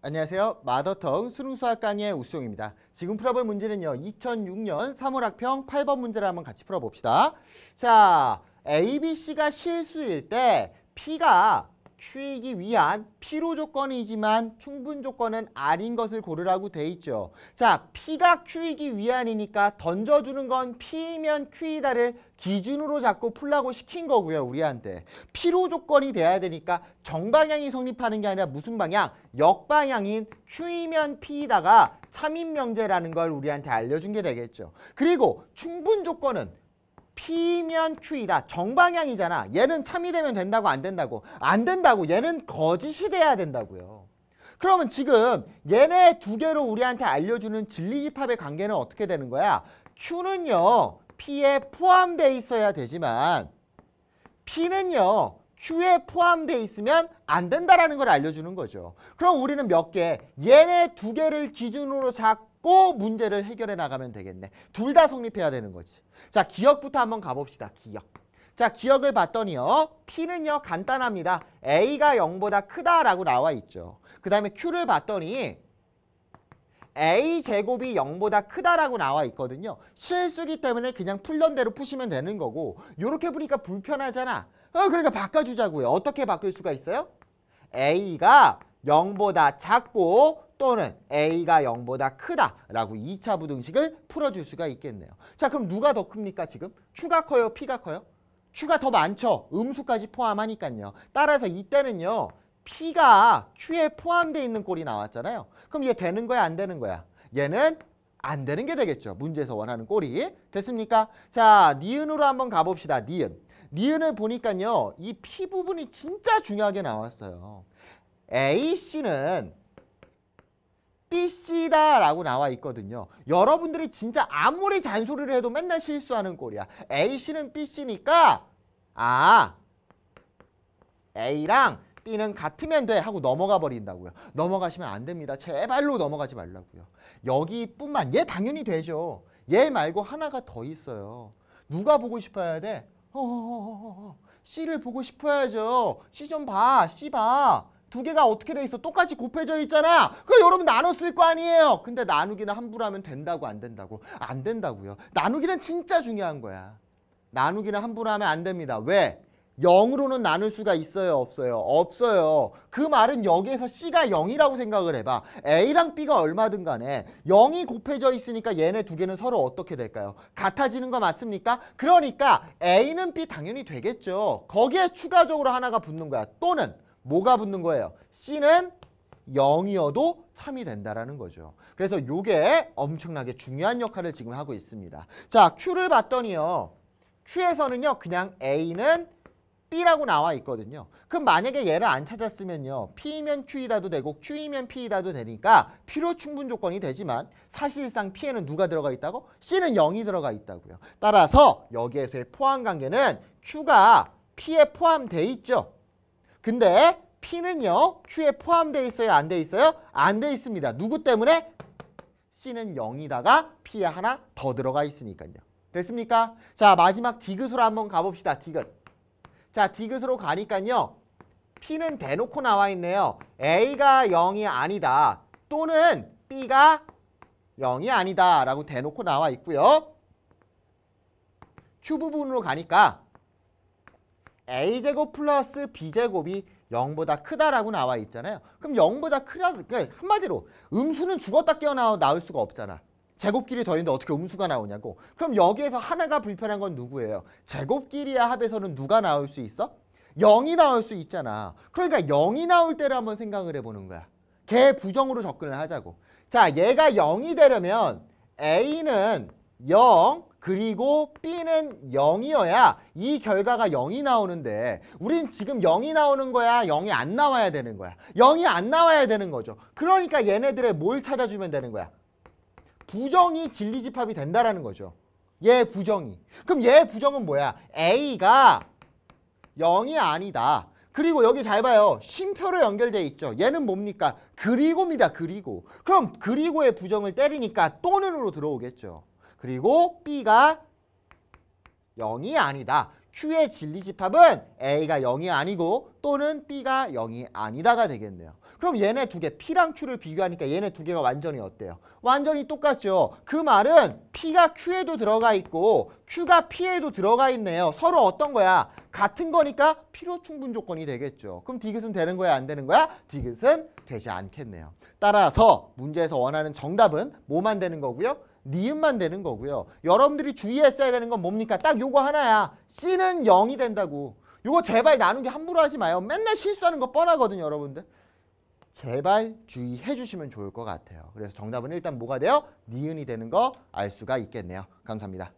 안녕하세요. 마더텅 수능수학 강의 의 우수용입니다. 지금 풀어볼 문제는요. 2006년 3월 학평 8번 문제를 한번 같이 풀어봅시다. 자, A, B, C가 실수일 때 P가 Q이기 위한 필요 조건이지만 충분 조건은 R인 것을 고르라고 돼 있죠. 자, P가 Q이기 위한이니까 던져주는 건 P이면 Q이다를 기준으로 잡고 풀라고 시킨 거고요, 우리한테. 필요 조건이 돼야 되니까 정방향이 성립하는 게 아니라 무슨 방향? 역방향인 Q이면 P이다가 참인 명제라는 걸 우리한테 알려준 게 되겠죠. 그리고 충분 조건은 P면 Q이다. 정방향이잖아. 얘는 참이 되면 된다고 안 된다고. 안 된다고. 얘는 거짓이 돼야 된다고요. 그러면 지금 얘네 두 개로 우리한테 알려주는 진리집합의 관계는 어떻게 되는 거야? Q는요. P에 포함돼 있어야 되지만 P는요. Q에 포함돼 있으면 안 된다라는 걸 알려주는 거죠. 그럼 우리는 몇 개, 얘네 두 개를 기준으로 잡고 꼭 문제를 해결해 나가면 되겠네. 둘 다 성립해야 되는 거지. 자, 기억부터 한번 가봅시다. 기억. 자, 기억을 봤더니요. P는요, 간단합니다. A가 0보다 크다라고 나와 있죠. 그 다음에 Q를 봤더니 a제곱이 0보다 크다라고 나와 있거든요. 실수기 때문에 그냥 풀던 대로 푸시면 되는 거고 이렇게 보니까 불편하잖아. 어, 그러니까 바꿔주자고요. 어떻게 바꿀 수가 있어요? a가 0보다 작고 또는 A가 0보다 크다라고 2차 부등식을 풀어줄 수가 있겠네요. 자 그럼 누가 더 큽니까 지금? Q가 커요? P가 커요? Q가 더 많죠. 음수까지 포함하니까요. 따라서 이때는요. P가 Q에 포함되어 있는 꼴이 나왔잖아요. 그럼 얘 되는 거야 안 되는 거야? 얘는 안 되는 게 되겠죠. 문제에서 원하는 꼴이. 됐습니까? 자, 니은으로 한번 가봅시다. 니은. 니은을 보니까요. 이 P 부분이 진짜 중요하게 나왔어요. A씨는 BC다 라고 나와 있거든요. 여러분들이 진짜 아무리 잔소리를 해도 맨날 실수하는 꼴이야. A씨는 BC니까 아 A랑 B는 같으면 돼 하고 넘어가 버린다고요. 넘어가시면 안 됩니다. 제발로 넘어가지 말라고요. 여기뿐만 얘 당연히 되죠. 얘 말고 하나가 더 있어요. 누가 보고 싶어야 돼? 어어어어 C를 보고 싶어야죠. C 좀 봐. C 봐. 두 개가 어떻게 돼 있어? 똑같이 곱해져 있잖아. 그 여러분 나눴을 거 아니에요. 근데 나누기는 함부로 하면 된다고 안 된다고? 안 된다고요. 나누기는 진짜 중요한 거야. 나누기는 함부로 하면 안 됩니다. 왜? 0으로는 나눌 수가 있어요? 없어요? 없어요. 그 말은 여기에서 C가 0이라고 생각을 해봐. A랑 B가 얼마든 간에 0이 곱해져 있으니까 얘네 두 개는 서로 어떻게 될까요? 같아지는 거 맞습니까? 그러니까 A는 B 당연히 되겠죠. 거기에 추가적으로 하나가 붙는 거야. 또는 뭐가 붙는 거예요? C는 0이어도 참이 된다라는 거죠. 그래서 요게 엄청나게 중요한 역할을 지금 하고 있습니다. 자, Q를 봤더니요. Q에서는요. 그냥 A는 B라고 나와 있거든요. 그럼 만약에 얘를 안 찾았으면요. P이면 Q이다도 되고 Q이면 P이다도 되니까 필요 충분 조건이 되지만 사실상 P에는 누가 들어가 있다고? C는 0이 들어가 있다고요. 따라서 여기에서의 포함 관계는 Q가 P에 포함돼 있죠. 근데 P는요. Q에 포함되어 있어요? 안 돼 있어요? 안 돼 있습니다. 누구 때문에? C는 0이다가 P에 하나 더 들어가 있으니까요. 됐습니까? 자 마지막 디귿으로 한번 가봅시다. 디귿. 자 디귿으로 가니까요. P는 대놓고 나와 있네요. A가 0이 아니다. 또는 B가 0이 아니다. 라고 대놓고 나와 있고요. Q 부분으로 가니까 a제곱 플러스 b제곱이 0보다 크다라고 나와 있잖아요. 그럼 0보다 크다, 그러니까 한마디로 음수는 죽었다 깨어나 나올 수가 없잖아. 제곱끼리 더있는데 어떻게 음수가 나오냐고. 그럼 여기에서 하나가 불편한 건 누구예요? 제곱끼리의 합에서는 누가 나올 수 있어? 0이 나올 수 있잖아. 그러니까 0이 나올 때를 한번 생각을 해보는 거야. 걔 부정으로 접근을 하자고. 자, 얘가 0이 되려면 A는 영 그리고 B는 영이어야이 결과가 영이 나오는데 우린 지금 영이 나오는 거야 영이안 나와야 되는 거야 영이안 나와야 되는 거죠 그러니까 얘네들의 뭘 찾아주면 되는 거야 부정이 진리집합이 된다라는 거죠 얘 부정이 그럼 얘 부정은 뭐야 A가 영이 아니다 그리고 여기 잘 봐요. 쉼표로 연결돼 있죠. 얘는 뭡니까? 그리고입니다. 그리고. 그럼 그리고의 부정을 때리니까 또는으로 들어오겠죠. 그리고 B가 0이 아니다. Q의 진리 집합은 A가 0이 아니고 또는 B가 0이 아니다가 되겠네요. 그럼 얘네 두 개, P랑 Q를 비교하니까 얘네 두 개가 완전히 어때요? 완전히 똑같죠. 그 말은 P가 Q에도 들어가 있고 Q가 P에도 들어가 있네요. 서로 어떤 거야? 같은 거니까 필요 충분 조건이 되겠죠. 그럼 디귿은 되는 거야, 안 되는 거야? 디귿은 되지 않겠네요. 따라서 문제에서 원하는 정답은 뭐만 되는 거고요? 니은만 되는 거고요. 여러분들이 주의했어야 되는 건 뭡니까? 딱 요거 하나야. C는 0이 된다고. 이거 제발 나누기 함부로 하지 마요. 맨날 실수하는 거 뻔하거든요, 여러분들. 제발 주의해 주시면 좋을 것 같아요. 그래서 정답은 일단 뭐가 돼요? 니은이 되는 거 알 수가 있겠네요. 감사합니다.